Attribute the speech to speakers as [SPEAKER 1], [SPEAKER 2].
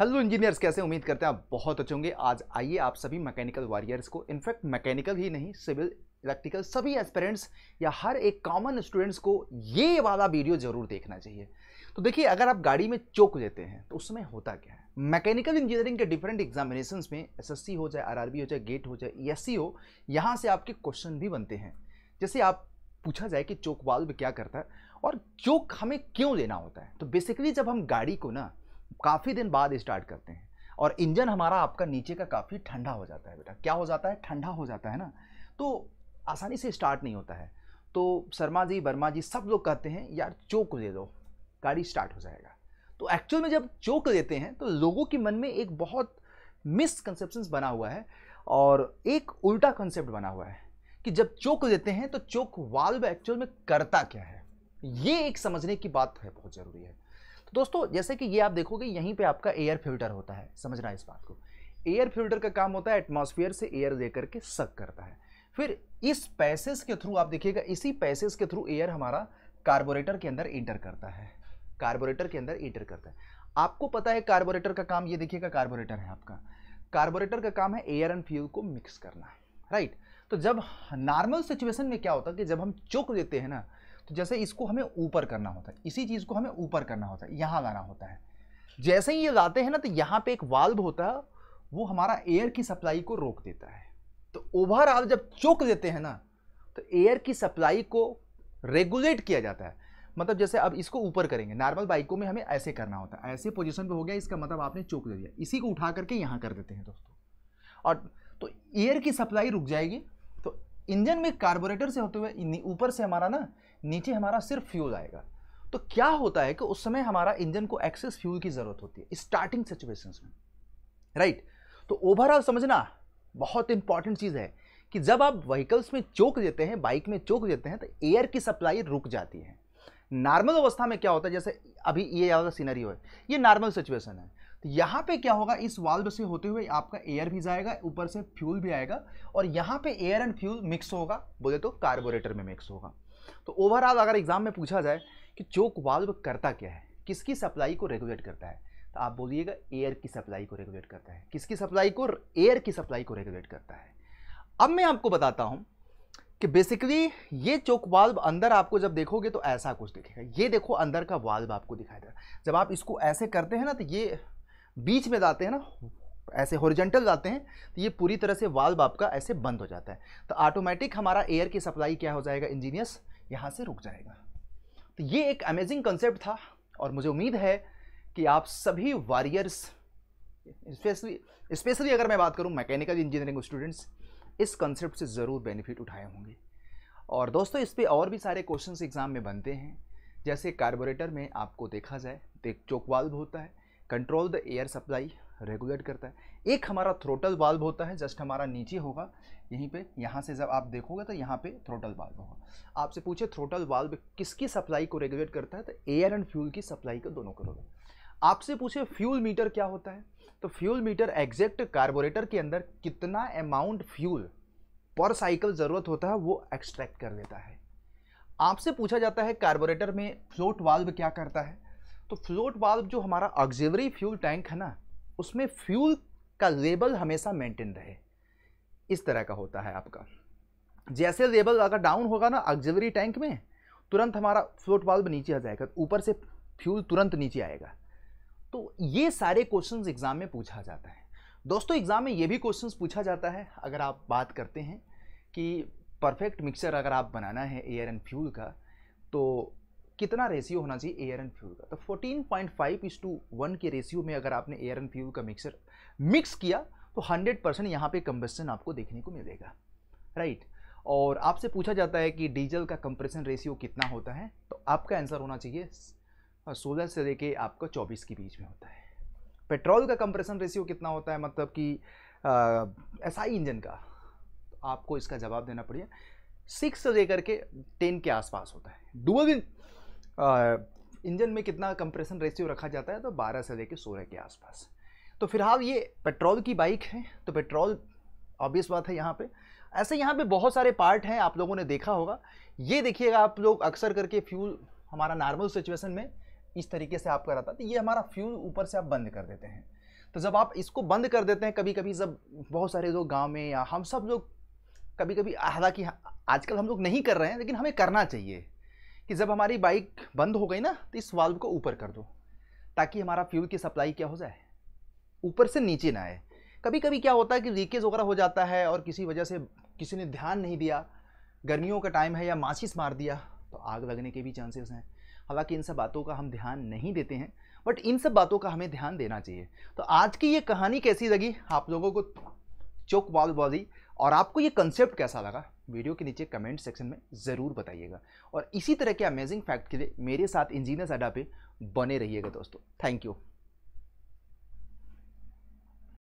[SPEAKER 1] hello engineers कैसे उम्मीद करते हैं आप बहुत अच्छे होंगे आज आइए आप सभी मैकेनिकल वॉरियर्स को इनफैक्ट मैकेनिकल ही नहीं सिविल इलेक्ट्रिकल सभी एस्पेरेंट्स या हर एक कॉमन स्टूडेंट्स को ये वाला वीडियो जरूर देखना चाहिए तो देखिए अगर आप गाड़ी में चोक लेते हैं तो उसमें होता क्या है मैकेनिकल इंजीनियरिंग के डिफरेंट एग्जामिनेशन में एस हो जाए आर हो जाए गेट हो जाए ईएससी e हो यहाँ से आपके क्वेश्चन भी बनते हैं जैसे आप पूछा जाए कि चोक वाल्व क्या करता है और चोक हमें क्यों लेना होता है तो बेसिकली जब हम गाड़ी को ना काफ़ी दिन बाद स्टार्ट करते हैं और इंजन हमारा आपका नीचे का काफ़ी ठंडा हो जाता है बेटा क्या हो जाता है ठंडा हो जाता है ना तो आसानी से स्टार्ट नहीं होता है तो शर्मा जी वर्मा जी सब लोग कहते हैं यार चोक दे दो गाड़ी स्टार्ट हो जाएगा तो एक्चुअल में जब चोक देते हैं तो लोगों के मन में एक बहुत मिसकनसेप्शन बना हुआ है और एक उल्टा कंसेप्ट बना हुआ है कि जब चोक देते हैं तो चोक वाल्व एक्चुअल में करता क्या है ये एक समझने की बात है बहुत ज़रूरी है दोस्तों जैसे कि ये आप देखोगे यहीं पे आपका एयर फिल्टर होता है समझना इस बात को एयर फिल्टर का काम होता है एटमॉस्फेयर से एयर दे करके सक करता है फिर इस पैसेज के थ्रू आप देखिएगा इसी पैसेज के थ्रू एयर हमारा कार्बोरेटर के अंदर इंटर करता है कार्बोरेटर के अंदर इंटर करता है आपको पता है कार्बोरेटर का काम ये देखिएगा कार्बोरेटर है आपका कार्बोरेटर का काम है एयर एंड फ्यूल को मिक्स करना राइट तो जब नॉर्मल सिचुएशन में क्या होता है कि जब हम चोक देते हैं ना तो जैसे इसको हमें ऊपर करना होता है इसी चीज़ को हमें ऊपर करना होता है यहाँ लाना होता है जैसे ही ये लाते हैं ना तो यहाँ पे एक वाल्व होता है वो हमारा एयर की सप्लाई को रोक देता है तो ओवरऑल जब चोक देते हैं ना तो एयर की सप्लाई को रेगुलेट किया जाता है मतलब जैसे अब इसको ऊपर करेंगे नॉर्मल बाइकों में हमें ऐसे करना होता है ऐसे पोजिशन पर हो गया इसका मतलब आपने चोक दे दिया इसी को उठा करके यहाँ कर देते हैं दोस्तों और तो एयर की सप्लाई रुक जाएगी तो इंजन में कार्बोरेटर से होते हुए ऊपर से हमारा ना नीचे हमारा सिर्फ फ्यूल आएगा तो क्या होता है कि उस समय हमारा इंजन को एक्सेस फ्यूल की ज़रूरत होती है स्टार्टिंग सिचुएशंस में राइट तो ओवरऑल समझना बहुत इंपॉर्टेंट चीज़ है कि जब आप व्हीकल्स में चोक देते हैं बाइक में चोक देते हैं तो एयर की सप्लाई रुक जाती है नॉर्मल अवस्था में क्या होता है जैसे अभी ये ज़्यादा सीनरी है ये नॉर्मल सिचुएशन है तो यहाँ पे क्या होगा इस वाल्व से होते हुए आपका एयर भी जाएगा ऊपर से फ्यूल भी आएगा और यहाँ पे एयर एंड फ्यूल मिक्स होगा बोले तो कार्बोरेटर में मिक्स होगा तो ओवरऑल अगर एग्ज़ाम में पूछा जाए कि चोक वाल्व करता क्या है किसकी सप्लाई को रेगुलेट करता है तो आप बोलिएगा एयर की सप्लाई को रेगुलेट करता है किसकी सप्लाई को एयर की सप्लाई को रेगुलेट करता है अब मैं आपको बताता हूँ कि बेसिकली ये चोक वाल्व अंदर आपको जब देखोगे तो ऐसा कुछ दिखेगा ये देखो अंदर का वाल्व आपको दिखाई दे रहा है जब आप इसको ऐसे करते हैं ना तो ये बीच में जाते हैं ना ऐसे हॉरिजेंटल जाते हैं तो ये पूरी तरह से वाल्व आपका ऐसे बंद हो जाता है तो ऑटोमेटिक हमारा एयर की सप्लाई क्या हो जाएगा इंजीनियस यहाँ से रुक जाएगा तो ये एक अमेजिंग कंसेप्ट था और मुझे उम्मीद है कि आप सभी वॉरियर्स स्पेशली स्पेशली अगर मैं बात करूँ मैकेनिकल इंजीनियरिंग स्टूडेंट्स इस कंसेप्ट से ज़रूर बेनिफिट उठाए होंगे और दोस्तों इस पर और भी सारे क्वेश्चंस एग्ज़ाम में बनते हैं जैसे कार्बोरेटर में आपको देखा जाए तो एक चोकवाल्व होता है control the air supply regulate करता है एक हमारा थ्रोटल बाल्ब होता है जस्ट हमारा नीचे होगा यहीं पे यहाँ से जब आप देखोगे तो यहाँ पे थ्रोटल बाल्ब होगा आपसे पूछे थ्रोटल बाल्ब किसकी सप्लाई को रेगुलेट करता है तो एयर एंड फ्यूल की सप्लाई को दोनों करोगे आपसे पूछे फ्यूल मीटर क्या होता है तो फ्यूल मीटर एग्जैक्ट कार्बोरेटर के अंदर कितना अमाउंट फ्यूल पर साइकिल ज़रूरत होता है वो एक्सट्रैक्ट कर लेता है आपसे पूछा जाता है कार्बोरेटर में फ्लोट वाल्व क्या करता है तो फ्लोट वाल्व जो हमारा ऑक्जेवरी फ्यूल टैंक है ना उसमें फ्यूल का लेबल हमेशा मेंटेन रहे इस तरह का होता है आपका जैसे लेबल अगर डाउन होगा ना ऑक्जिलरी टैंक में तुरंत हमारा फ्लोट वाल्व नीचे आ जाएगा ऊपर से फ्यूल तुरंत नीचे आएगा तो ये सारे क्वेश्चन एग्ज़ाम में पूछा जाता है दोस्तों एग्ज़ाम में ये भी क्वेश्चन पूछा जाता है अगर आप बात करते हैं कि परफेक्ट मिक्सर अगर आप बनाना है एयर एंड फ्यूल का तो कितना रेशियो होना चाहिए एयर एंड फ्यूल का तो 14.5 point five is to one के रेशियो में अगर आपने एयर एंड फ्यूल का मिक्सर मिक्स किया तो 100 परसेंट यहाँ पर कंबस्टन आपको देखने को मिलेगा राइट और आपसे पूछा जाता है कि डीजल का कंप्रेशन रेशियो कितना होता है तो आपका आंसर होना चाहिए सोलह से लेके आपका चौबीस के बीच में होता है पेट्रोल का कंप्रेशन रेशियो कितना होता है मतलब कि एस आई इंजन का तो आपको इसका जवाब देना पड़ेगा सिक्स से लेकर के टेन के आसपास होता है डुअल इंजन में कितना कंप्रेशन रेशियो रखा जाता है तो 12 से लेकर 16 के आसपास तो फिलहाल ये पेट्रोल की बाइक है तो पेट्रोल ऑब्वियस बात है यहाँ पे ऐसे यहाँ पे बहुत सारे पार्ट हैं आप लोगों ने देखा होगा ये देखिएगा आप लोग अक्सर करके फ्यूल हमारा नॉर्मल सिचुएशन में इस तरीके से आपका रहता तो ये हमारा फ्यूल ऊपर से आप बंद कर देते हैं तो जब आप इसको बंद कर देते हैं कभी कभी जब बहुत सारे लोग गाँव में या हम सब लोग कभी कभी हालांकि आजकल हम लोग नहीं कर रहे हैं लेकिन हमें करना चाहिए कि जब हमारी बाइक बंद हो गई ना तो इस वाल्व को ऊपर कर दो ताकि हमारा फ्यूल की सप्लाई क्या हो जाए ऊपर से नीचे ना आए कभी कभी क्या होता है कि लीकेज वगैरह हो जाता है और किसी वजह से किसी ने ध्यान नहीं दिया गर्मियों का टाइम है या माचिस मार दिया तो आग लगने के भी चांसेस हैं हालांकि इन सब बातों का हम ध्यान नहीं देते हैं बट इन सब बातों का हमें ध्यान देना चाहिए तो आज की ये कहानी कैसी लगी आप लोगों को चौक वाल्व वाली और आपको ये कंसेप्ट कैसा लगा वीडियो के नीचे कमेंट सेक्शन में ज़रूर बताइएगा और इसी तरह के अमेजिंग फैक्ट के लिए मेरे साथ इंजीनियर अड्डा पे बने रहिएगा दोस्तों थैंक यू